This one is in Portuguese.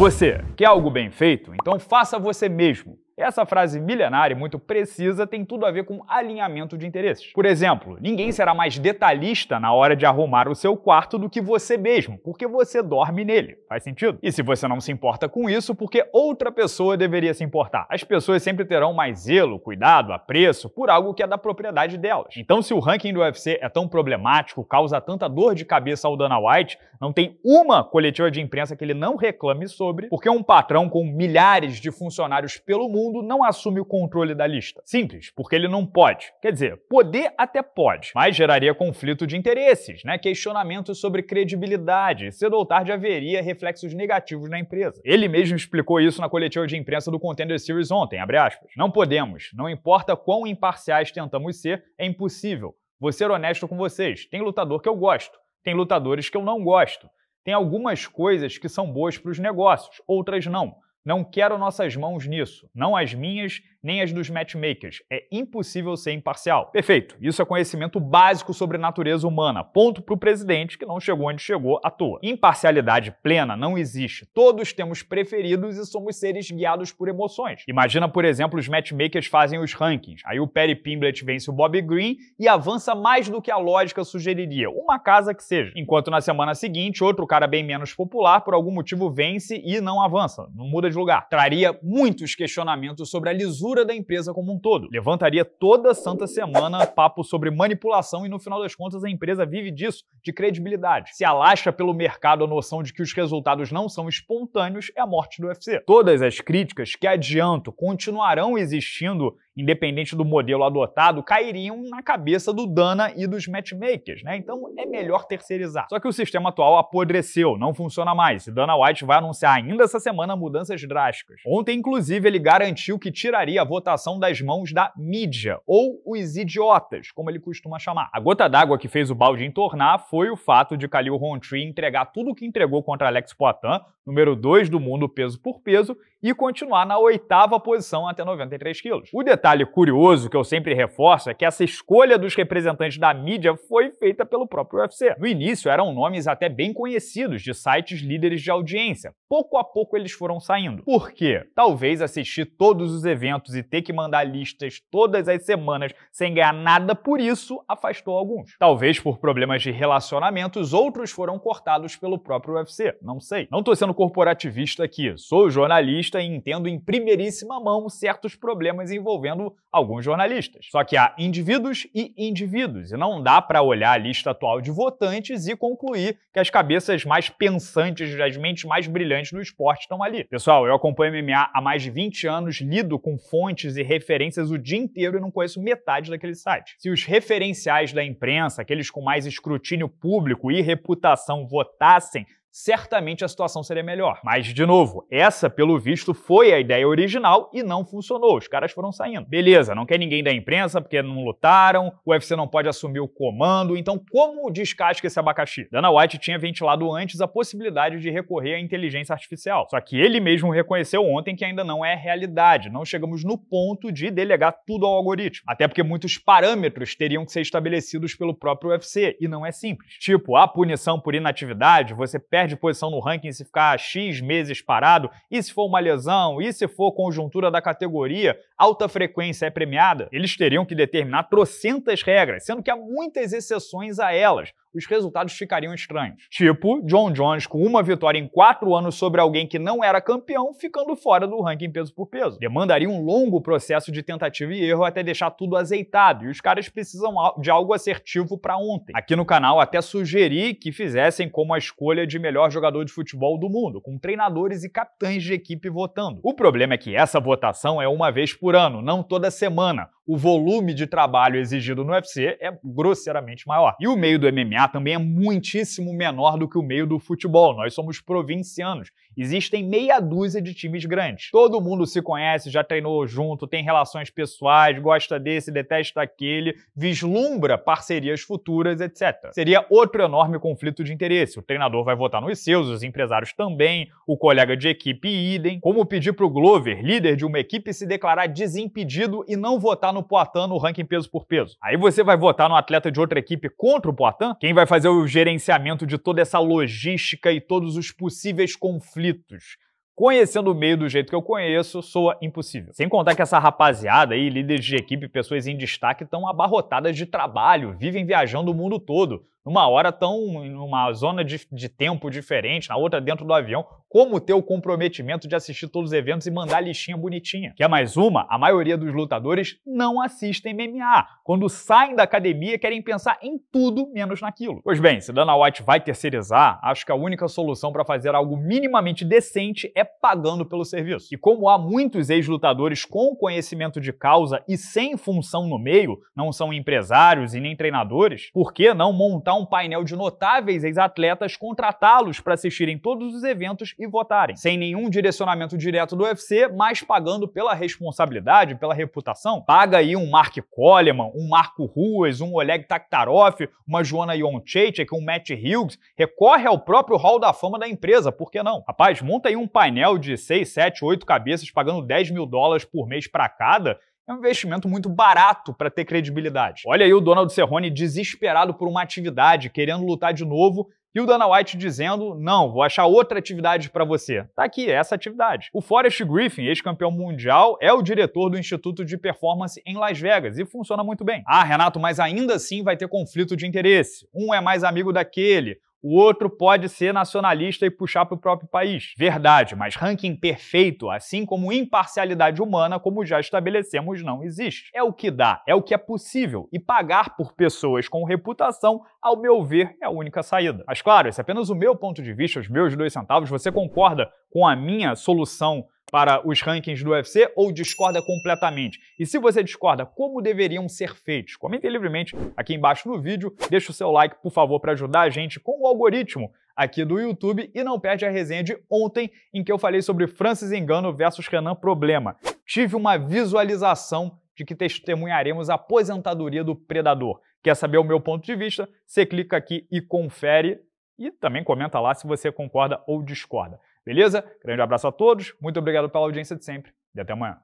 Você quer algo bem feito? Então faça você mesmo. Essa frase milenária e muito precisa tem tudo a ver com alinhamento de interesses. Por exemplo, ninguém será mais detalhista na hora de arrumar o seu quarto do que você mesmo, porque você dorme nele. Faz sentido? E se você não se importa com isso, porque outra pessoa deveria se importar? As pessoas sempre terão mais zelo, cuidado, apreço por algo que é da propriedade delas. Então, se o ranking do UFC é tão problemático, causa tanta dor de cabeça ao Dana White, não tem uma coletiva de imprensa que ele não reclame sobre, porque um patrão com milhares de funcionários pelo mundo não assume o controle da lista? Simples, porque ele não pode. Quer dizer, poder até pode, mas geraria conflito de interesses, né? questionamento sobre credibilidade. Cedo ou tarde haveria reflexos negativos na empresa. Ele mesmo explicou isso na coletiva de imprensa do Contender Series ontem, Não podemos, não importa quão imparciais tentamos ser, é impossível. Vou ser honesto com vocês, tem lutador que eu gosto, tem lutadores que eu não gosto. Tem algumas coisas que são boas para os negócios, outras não. Não quero nossas mãos nisso, não as minhas nem as dos matchmakers. É impossível ser imparcial. Perfeito. Isso é conhecimento básico sobre natureza humana. Ponto para o presidente que não chegou onde chegou à toa. Imparcialidade plena não existe. Todos temos preferidos e somos seres guiados por emoções. Imagina, por exemplo, os matchmakers fazem os rankings. Aí o Perry Pimblett vence o Bob Green e avança mais do que a lógica sugeriria, uma casa que seja. Enquanto na semana seguinte, outro cara bem menos popular, por algum motivo, vence e não avança, não muda de lugar. Traria muitos questionamentos sobre a lisura da empresa como um todo. Levantaria toda santa semana papo sobre manipulação e no final das contas a empresa vive disso, de credibilidade. Se alaixa pelo mercado a noção de que os resultados não são espontâneos é a morte do UFC. Todas as críticas que adianto continuarão existindo independente do modelo adotado, cairiam na cabeça do Dana e dos matchmakers, né? Então é melhor terceirizar. Só que o sistema atual apodreceu, não funciona mais. E Dana White vai anunciar ainda essa semana mudanças drásticas. Ontem, inclusive, ele garantiu que tiraria a votação das mãos da mídia, ou os idiotas, como ele costuma chamar. A gota d'água que fez o balde entornar foi o fato de Khalil Rountree entregar tudo o que entregou contra Alex Poitin, número 2 do mundo peso por peso, e continuar na oitava posição até 93 quilos. O detalhe detalhe curioso que eu sempre reforço é que essa escolha dos representantes da mídia foi feita pelo próprio UFC. No início eram nomes até bem conhecidos de sites líderes de audiência. Pouco a pouco eles foram saindo. Por quê? Talvez assistir todos os eventos e ter que mandar listas todas as semanas sem ganhar nada por isso afastou alguns. Talvez por problemas de relacionamentos, outros foram cortados pelo próprio UFC. Não sei. Não tô sendo corporativista aqui. Sou jornalista e entendo em primeiríssima mão certos problemas envolvendo envolvendo alguns jornalistas. Só que há indivíduos e indivíduos, e não dá para olhar a lista atual de votantes e concluir que as cabeças mais pensantes, as mentes mais brilhantes do esporte estão ali. Pessoal, eu acompanho MMA há mais de 20 anos, lido com fontes e referências o dia inteiro e não conheço metade daquele site. Se os referenciais da imprensa, aqueles com mais escrutínio público e reputação, votassem certamente a situação seria melhor. Mas, de novo, essa, pelo visto, foi a ideia original e não funcionou. Os caras foram saindo. Beleza, não quer ninguém da imprensa porque não lutaram, o UFC não pode assumir o comando, então como descasca esse abacaxi? Dana White tinha ventilado antes a possibilidade de recorrer à inteligência artificial. Só que ele mesmo reconheceu ontem que ainda não é realidade, não chegamos no ponto de delegar tudo ao algoritmo. Até porque muitos parâmetros teriam que ser estabelecidos pelo próprio UFC, e não é simples. Tipo, a punição por inatividade, você pega perde posição no ranking se ficar X meses parado, e se for uma lesão, e se for conjuntura da categoria, alta frequência é premiada, eles teriam que determinar trocentas regras, sendo que há muitas exceções a elas. Os resultados ficariam estranhos. Tipo, John Jones com uma vitória em quatro anos sobre alguém que não era campeão, ficando fora do ranking peso por peso. Demandaria um longo processo de tentativa e erro até deixar tudo azeitado, e os caras precisam de algo assertivo para ontem. Aqui no canal até sugeri que fizessem como a escolha de melhor melhor jogador de futebol do mundo, com treinadores e capitães de equipe votando. O problema é que essa votação é uma vez por ano, não toda semana, o volume de trabalho exigido no UFC é grosseiramente maior. E o meio do MMA também é muitíssimo menor do que o meio do futebol. Nós somos provincianos. Existem meia dúzia de times grandes. Todo mundo se conhece, já treinou junto, tem relações pessoais, gosta desse, detesta aquele, vislumbra parcerias futuras, etc. Seria outro enorme conflito de interesse. O treinador vai votar nos seus, os empresários também, o colega de equipe idem. Como pedir para o Glover, líder de uma equipe, se declarar desimpedido e não votar no no Poitin no ranking peso por peso. Aí você vai votar no atleta de outra equipe contra o Poitin? Quem vai fazer o gerenciamento de toda essa logística e todos os possíveis conflitos? Conhecendo o meio do jeito que eu conheço, soa impossível. Sem contar que essa rapaziada aí, líderes de equipe, pessoas em destaque, estão abarrotadas de trabalho, vivem viajando o mundo todo, numa hora estão em uma zona de, de, tempo diferente, na outra dentro do avião, como ter o comprometimento de assistir todos os eventos e mandar a listinha bonitinha. Que é mais uma, a maioria dos lutadores não assistem MMA. Quando saem da academia, querem pensar em tudo menos naquilo. Pois bem, se Dana White vai terceirizar, acho que a única solução para fazer algo minimamente decente é pagando pelo serviço. E como há muitos ex-lutadores com conhecimento de causa e sem função no meio, não são empresários e nem treinadores, por que não montar montar um painel de notáveis ex-atletas, contratá-los para assistirem todos os eventos e votarem. Sem nenhum direcionamento direto do UFC, mas pagando pela responsabilidade, pela reputação. Paga aí um Mark Coleman, um Marco Ruas, um Oleg Taktarov, uma Joana Ionchechek, um Matt Hughes. Recorre ao próprio Hall da Fama da empresa, por que não? Rapaz, monta aí um painel de 6, 7, 8 cabeças pagando 10 mil dólares por mês para cada é um investimento muito barato para ter credibilidade. Olha aí o Donald Cerrone desesperado por uma atividade, querendo lutar de novo, e o Dana White dizendo: não, vou achar outra atividade para você. Tá aqui, é essa atividade. O Forrest Griffin, ex-campeão mundial, é o diretor do Instituto de Performance em Las Vegas e funciona muito bem. Ah, Renato, mas ainda assim vai ter conflito de interesse. Um é mais amigo daquele, o outro pode ser nacionalista e puxar para o próprio país. Verdade, mas ranking perfeito, assim como imparcialidade humana, como já estabelecemos, não existe. É o que dá, é o que é possível, e pagar por pessoas com reputação, ao meu ver, é a única saída. Mas claro, esse é apenas o meu ponto de vista, os meus dois centavos. Você concorda com a minha solução? para os rankings do UFC ou discorda completamente? E se você discorda, como deveriam ser feitos? Comente livremente aqui embaixo no vídeo, deixa o seu like, por favor, para ajudar a gente com o algoritmo aqui do YouTube e não perde a resenha de ontem em que eu falei sobre Francis Engano versus Renan Problema. Tive uma visualização de que testemunharemos a aposentadoria do predador. Quer saber o meu ponto de vista? Você clica aqui e confere e também comenta lá se você concorda ou discorda. Beleza? Grande abraço a todos, muito obrigado pela audiência de sempre e até amanhã.